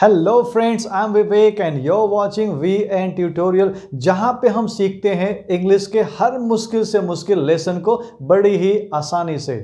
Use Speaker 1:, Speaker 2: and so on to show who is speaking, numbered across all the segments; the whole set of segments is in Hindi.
Speaker 1: hello friends I am Vivek and your watching V N tutorial जहां पे हम सीखते हैं इंग्लिश के हर मुश्किल से मुश्किल लेसन को बड़ी ही आसानी से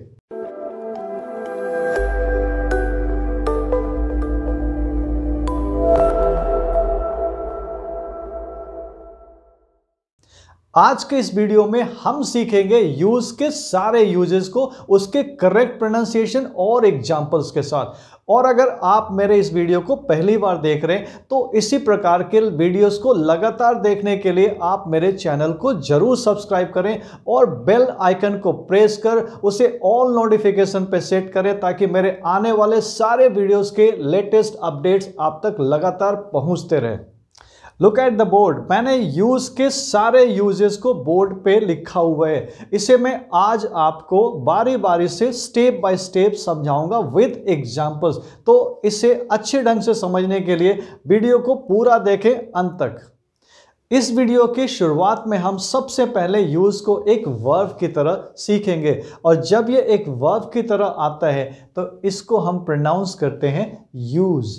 Speaker 1: आज के इस वीडियो में हम सीखेंगे यूज के सारे यूजेस को उसके करेक्ट प्रोनाउंसिएशन और एग्जांपल्स के साथ और अगर आप मेरे इस वीडियो को पहली बार देख रहे हैं तो इसी प्रकार के वीडियोस को लगातार देखने के लिए आप मेरे चैनल को जरूर सब्सक्राइब करें और बेल आइकन को प्रेस कर उसे ऑल नोटिफिकेशन पर सेट करें ताकि मेरे आने वाले सारे वीडियोज़ के लेटेस्ट अपडेट्स आप तक लगातार पहुँचते रहें लुक एट द बोर्ड मैंने यूज़ के सारे यूजेस को बोर्ड पे लिखा हुआ है इसे मैं आज आपको बारी बारी से स्टेप बाय स्टेप समझाऊंगा विद एग्जांपल्स तो इसे अच्छे ढंग से समझने के लिए वीडियो को पूरा देखें अंत तक इस वीडियो की शुरुआत में हम सबसे पहले यूज़ को एक वर्व की तरह सीखेंगे और जब ये एक वर्व की तरह आता है तो इसको हम प्रोनाउंस करते हैं यूज़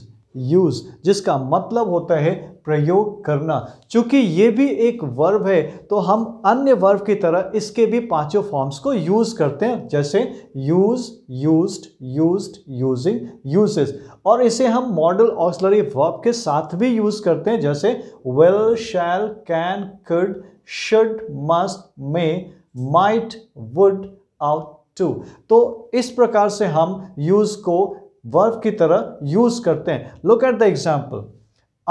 Speaker 1: यूज़ जिसका मतलब होता है प्रयोग करना चूंकि ये भी एक वर्ब है तो हम अन्य वर्ब की तरह इसके भी पांचों फॉर्म्स को यूज़ करते हैं जैसे use used used using uses और इसे हम मॉडल ऑक्सलरी वर्ब के साथ भी यूज़ करते हैं जैसे will shall can could should must may might would ought to तो इस प्रकार से हम यूज़ को वर्ब की तरह यूज़ करते हैं look at the example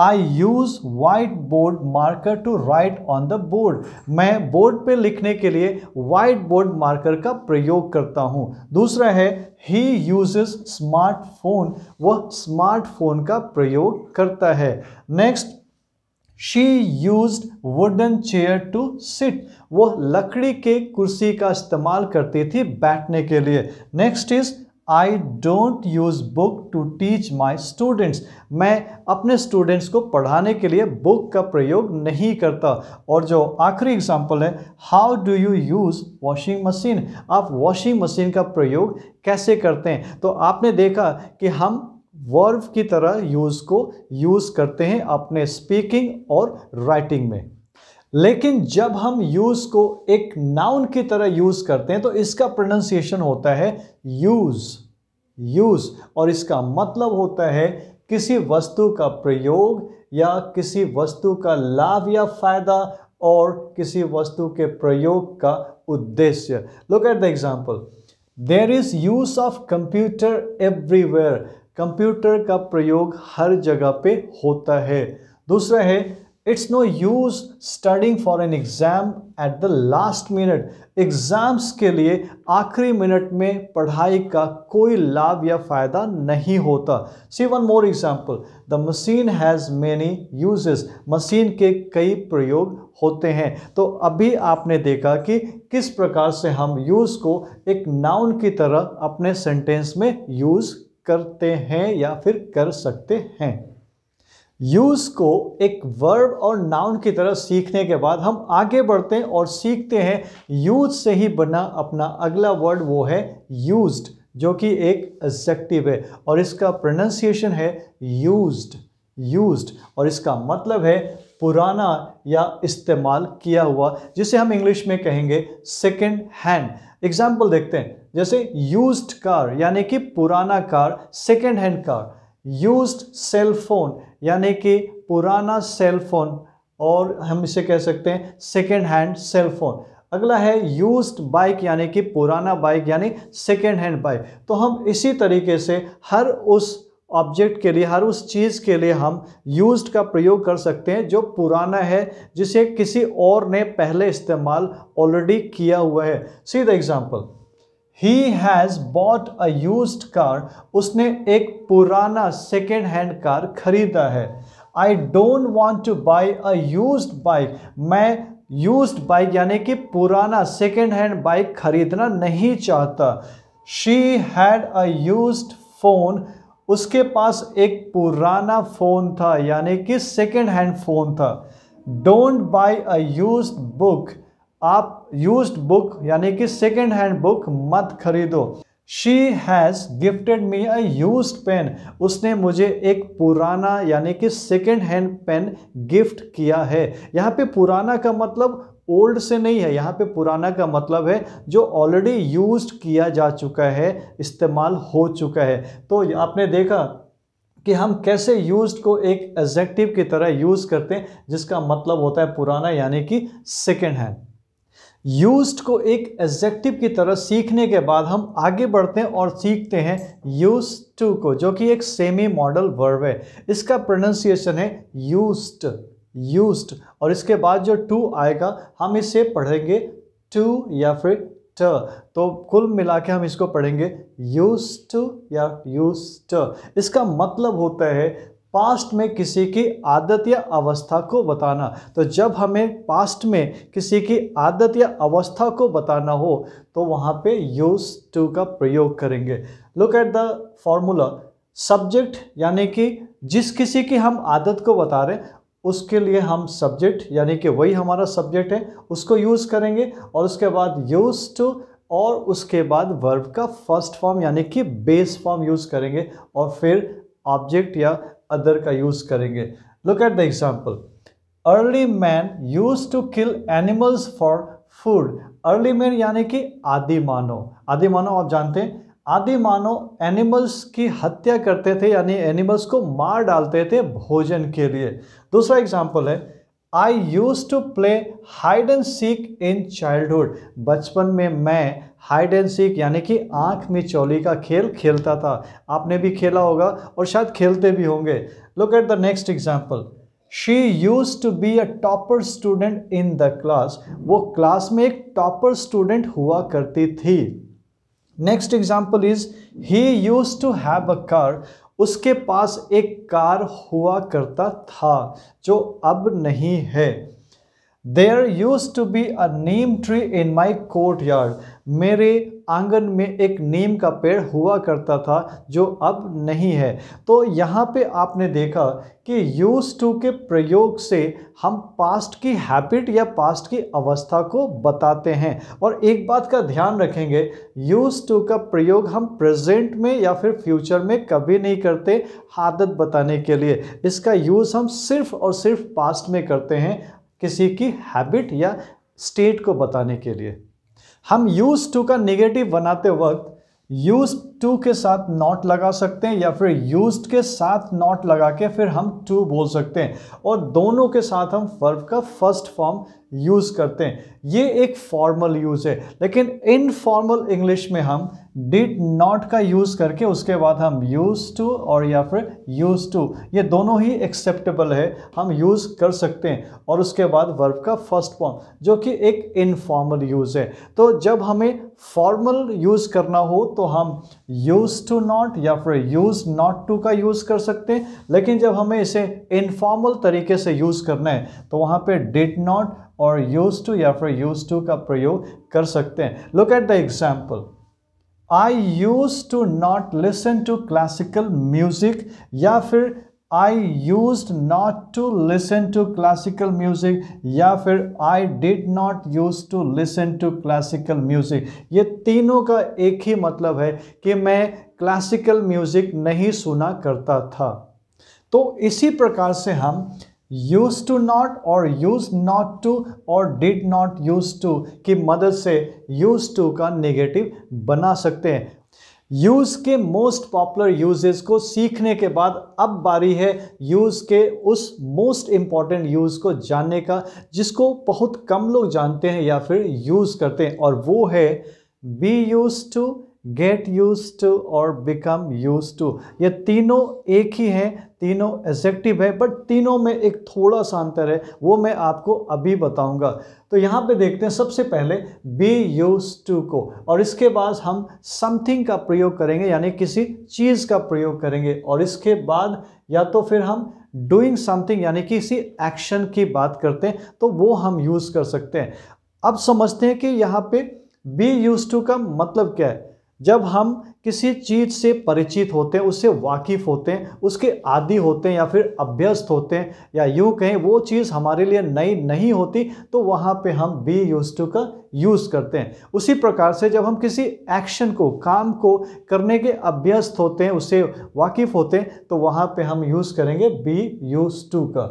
Speaker 1: I use white board marker to write on the board मैं बोर्ड पे लिखने के लिए वाइट बोर्ड मार्कर का प्रयोग करता हूँ दूसरा है ही यूज स्मार्टफोन वह स्मार्टफोन का प्रयोग करता है next she use wooden chair to sit वो लकड़ी के कुर्सी का इस्तेमाल करती थी बैठने के लिए next is I don't use book to teach my students मैं अपने स्टूडेंट्स को पढ़ाने के लिए बुक का प्रयोग नहीं करता और जो आखिरी एग्जाम्पल है how do you use washing machine आप वॉशिंग मशीन का प्रयोग कैसे करते हैं तो आपने देखा कि हम verb की तरह यूज़ को यूज़ करते हैं अपने स्पीकिंग और राइटिंग में लेकिन जब हम यूज को एक नाउन की तरह यूज करते हैं तो इसका प्रोनाउंसिएशन होता है यूज यूज और इसका मतलब होता है किसी वस्तु का प्रयोग या किसी वस्तु का लाभ या फायदा और किसी वस्तु के प्रयोग का उद्देश्य look at the example there is use of computer everywhere computer का प्रयोग हर जगह पे होता है दूसरा है it's no use studying for an exam at the last minute exams के लिए आखिरी मिनट में पढ़ाई का कोई लाभ या फ़ायदा नहीं होता see one more example the machine has many uses machine के कई प्रयोग होते हैं तो अभी आपने देखा कि किस प्रकार से हम यूज़ को एक नाउन की तरह अपने सेंटेंस में यूज़ करते हैं या फिर कर सकते हैं यूज़ को एक वर्ब और नाउन की तरह सीखने के बाद हम आगे बढ़ते हैं और सीखते हैं यूज से ही बना अपना अगला वर्ड वो है यूज्ड जो कि एक एब्जेक्टिव है और इसका प्रोनाउंसिएशन है यूज्ड यूज्ड और इसका मतलब है पुराना या इस्तेमाल किया हुआ जिसे हम इंग्लिश में कहेंगे सेकेंड हैंड एग्जाम्पल देखते हैं जैसे यूज्ड कार यानी कि पुराना car second hand car used cell phone यानी कि पुराना सेल फोन और हम इसे कह सकते हैं सेकेंड हैंड सेल फोन अगला है यूज्ड बाइक यानी कि पुराना बाइक यानी सेकेंड हैंड बाइक तो हम इसी तरीके से हर उस ऑब्जेक्ट के लिए हर उस चीज़ के लिए हम यूज्ड का प्रयोग कर सकते हैं जो पुराना है जिसे किसी और ने पहले इस्तेमाल ऑलरेडी किया हुआ है सीधा example he has bought a use car उसने एक पुराना सेकेंड हैंड कार खरीदा है I don't want to buy a use bike मैं यूज बाइक यानी कि पुराना सेकेंड हैंड बाइक खरीदना नहीं चाहता she had a use phone उसके पास एक पुराना फ़ोन था यानी कि सेकेंड हैंड फ़ोन था don't buy a use book आप यूज्ड बुक यानी कि सेकेंड हैंड बुक मत खरीदो she has gifted me a use pen उसने मुझे एक पुराना यानी कि सेकेंड हैंड पेन गिफ्ट किया है यहाँ पे पुराना का मतलब ओल्ड से नहीं है यहाँ पे पुराना का मतलब है जो ऑलरेडी यूज किया जा चुका है इस्तेमाल हो चुका है तो आपने देखा कि हम कैसे यूज्ड को एक एजेक्टिव की तरह यूज़ करते हैं जिसका मतलब होता है पुराना यानी कि सेकेंड हैंड यूज्ड को एक एग्जेक्टिव की तरह सीखने के बाद हम आगे बढ़ते हैं और सीखते हैं यूज टू को जो कि एक सेमी मॉडल वर्ब है इसका प्रोनाउंसिएशन है यूज्ड यूज्ड और इसके बाद जो टू आएगा हम इसे पढ़ेंगे टू या फिर ट तो कुल मिला के हम इसको पढ़ेंगे यूज टू या यूज ट इसका मतलब होता है पास्ट में किसी की आदत या अवस्था को बताना तो जब हमें पास्ट में किसी की आदत या अवस्था को बताना हो तो वहाँ पे यूज टू का प्रयोग करेंगे look at the formula subject यानी कि जिस किसी की हम आदत को बता रहे हैं उसके लिए हम सब्जेक्ट यानी कि वही हमारा सब्जेक्ट है उसको यूज़ करेंगे और उसके बाद यूज़ टू और उसके बाद वर्ब का फर्स्ट फॉर्म यानी कि बेस फॉर्म यूज़ करेंगे और फिर ऑब्जेक्ट या अदर का यूज़ करेंगे look at the example early man use to kill animals for food early man यानी कि आदि मानव आदि मानव आप जानते हैं आदि मानव एनिमल्स की हत्या करते थे यानी एनिमल्स को मार डालते थे भोजन के लिए दूसरा एग्जाम्पल है I use to play hide and seek in childhood बचपन में मैं हाइड एंड सीक यानी कि आँख में चौली का खेल खेलता था आपने भी खेला होगा और शायद खेलते भी होंगे look at the next example she use to be a topper student in the class वो क्लास में एक टॉपर स्टूडेंट हुआ करती थी next example is he use to have a car उसके पास एक कार हुआ करता था जो अब नहीं है there use to be a neem tree in my courtyard मेरे आंगन में एक नीम का पेड़ हुआ करता था जो अब नहीं है तो यहाँ पे आपने देखा कि यूज टू के प्रयोग से हम पास्ट की हैबिट या पास्ट की अवस्था को बताते हैं और एक बात का ध्यान रखेंगे यूज टू का प्रयोग हम प्रेजेंट में या फिर फ्यूचर में कभी नहीं करते आदत बताने के लिए इसका यूज़ हम सिर्फ और सिर्फ पास्ट में करते हैं किसी की हैबिट या स्टेट को बताने के लिए हम यूज टू का नेगेटिव बनाते वक्त यूज टू के साथ नॉट लगा सकते हैं या फिर यूज के साथ नॉट लगा के फिर हम टू बोल सकते हैं और दोनों के साथ हम फर्व का फर्स्ट फॉर्म यूज़ करते हैं ये एक फॉर्मल यूज़ है लेकिन इनफॉर्मल इंग्लिश में हम डिड नॉट का यूज़ करके उसके बाद हम यूज़ टू और या फिर यूज़ टू ये दोनों ही एक्सेप्टेबल है हम यूज़ कर सकते हैं और उसके बाद वर्ब का फर्स्ट फॉर्म जो कि एक इनफॉर्मल यूज़ है तो जब हमें फॉर्मल यूज़ करना हो तो हम यूज़ टू नॉट या फिर यूज़ नॉट टू का यूज़ कर सकते हैं लेकिन जब हमें इसे इनफॉर्मल तरीके से यूज़ करना है तो वहाँ पर डिड नॉट और यूज टू या फिर यूज टू का प्रयोग कर सकते हैं look at the example I use to not listen to classical music या फिर I use not to listen to classical music या फिर I did not use to listen to classical music ये तीनों का एक ही मतलब है कि मैं क्लासिकल म्यूजिक नहीं सुना करता था तो इसी प्रकार से हम यूज टू नॉट और यूज नॉट टू और डिड नॉट यूज टू की मदद से यूज टू का नेगेटिव बना सकते हैं यूज के मोस्ट पॉपुलर यूजेस को सीखने के बाद अब बारी है यूज के उस मोस्ट इंपॉर्टेंट यूज को जानने का जिसको बहुत कम लोग जानते हैं या फिर यूज करते हैं और वो है be use to get use to और बिकम यूज टू ये तीनों एक ही हैं तीनों एजेक्टिव है बट तीनों में एक थोड़ा सा अंतर है वो मैं आपको अभी बताऊंगा तो यहाँ पे देखते हैं सबसे पहले बी यूज टू को और इसके बाद हम समथिंग का प्रयोग करेंगे यानी किसी चीज़ का प्रयोग करेंगे और इसके बाद या तो फिर हम डूइंग समथिंग यानी किसी एक्शन की बात करते हैं तो वो हम यूज़ कर सकते हैं अब समझते हैं कि यहाँ पे बी यूज टू का मतलब क्या है जब हम किसी चीज़ से परिचित होते हैं उससे वाकिफ़ होते हैं उसके आदि होते हैं या फिर अभ्यस्त होते हैं या यूँ कहें वो चीज़ हमारे लिए नई नहीं होती तो वहाँ पे हम बी यूज टू का यूज़ करते हैं उसी प्रकार से जब हम किसी एक्शन को काम को करने के अभ्यस्त होते हैं उससे वाकिफ़ होते हैं तो वहाँ पे हम यूज़ करेंगे बी यूज टू का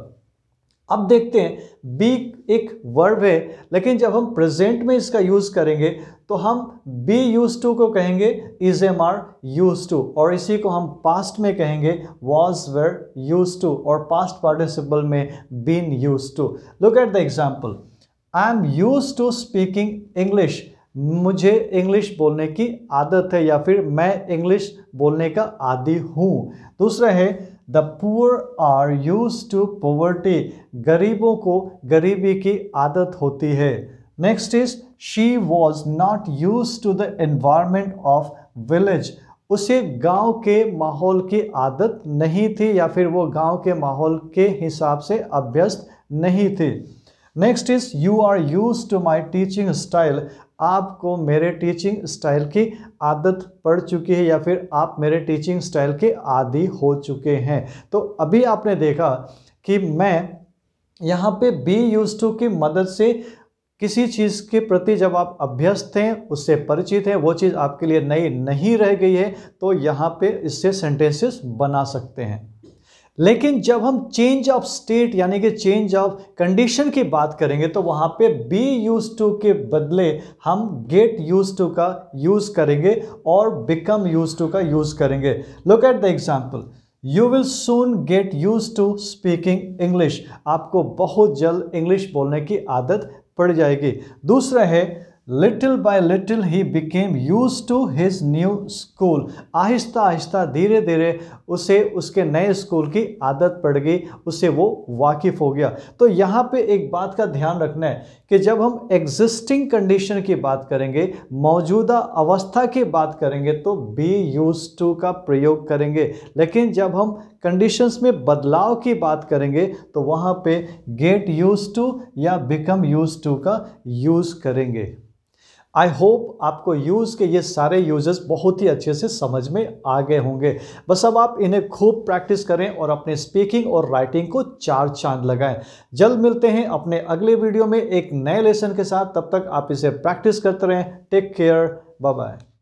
Speaker 1: अब देखते हैं बी एक वर्ब है लेकिन जब हम प्रेजेंट में इसका यूज़ करेंगे तो हम बी यूज टू को कहेंगे is am are use to और इसी को हम पास्ट में कहेंगे वॉज वेर यूज टू और पास्ट पार्टिसिपल में been use to look at the example I am use to speaking English मुझे इंग्लिश बोलने की आदत है या फिर मैं इंग्लिश बोलने का आदि हूँ दूसरा है the poor are use to poverty गरीबों को गरीबी की आदत होती है next is she was not use to the environment of village उसे गांव के माहौल की आदत नहीं थी या फिर वो गांव के माहौल के हिसाब से अभ्यस्त नहीं थी next is you are use to my teaching style आपको मेरे टीचिंग स्टाइल की आदत पड़ चुकी है या फिर आप मेरे टीचिंग स्टाइल के आदि हो चुके हैं तो अभी आपने देखा कि मैं यहाँ पे बी यूज टू की मदद से किसी चीज़ के प्रति जब आप अभ्यस्त हैं उससे परिचित हैं वो चीज़ आपके लिए नई नहीं रह गई है तो यहाँ पे इससे सेंटेंसेस बना सकते हैं लेकिन जब हम चेंज ऑफ स्टेट यानी कि चेंज ऑफ कंडीशन की बात करेंगे तो वहाँ पे बी यूज टू के बदले हम गेट यूज टू का यूज़ करेंगे और बिकम यूज टू का यूज़ करेंगे look at the example you will soon get use to speaking English आपको बहुत जल्द इंग्लिश बोलने की आदत पड़ जाएगी दूसरा है little by little he became use to his new school आहिस्ता आहिस्ता धीरे धीरे उसे उसके नए स्कूल की आदत पड़ गई उसे वो वाकिफ़ हो गया तो यहाँ पे एक बात का ध्यान रखना है कि जब हम एग्जिस्टिंग कंडीशन की बात करेंगे मौजूदा अवस्था की बात करेंगे तो बी यूज टू का प्रयोग करेंगे लेकिन जब हम कंडीशंस में बदलाव की बात करेंगे तो वहाँ पे गेट यूज टू या बिकम यूज टू का यूज़ करेंगे आई होप आपको यूज़ के ये सारे यूजेस बहुत ही अच्छे से समझ में आ गए होंगे बस अब आप इन्हें खूब प्रैक्टिस करें और अपने स्पीकिंग और राइटिंग को चार चांद लगाएं जल्द मिलते हैं अपने अगले वीडियो में एक नए लेसन के साथ तब तक आप इसे प्रैक्टिस करते रहें टेक केयर बाय बाय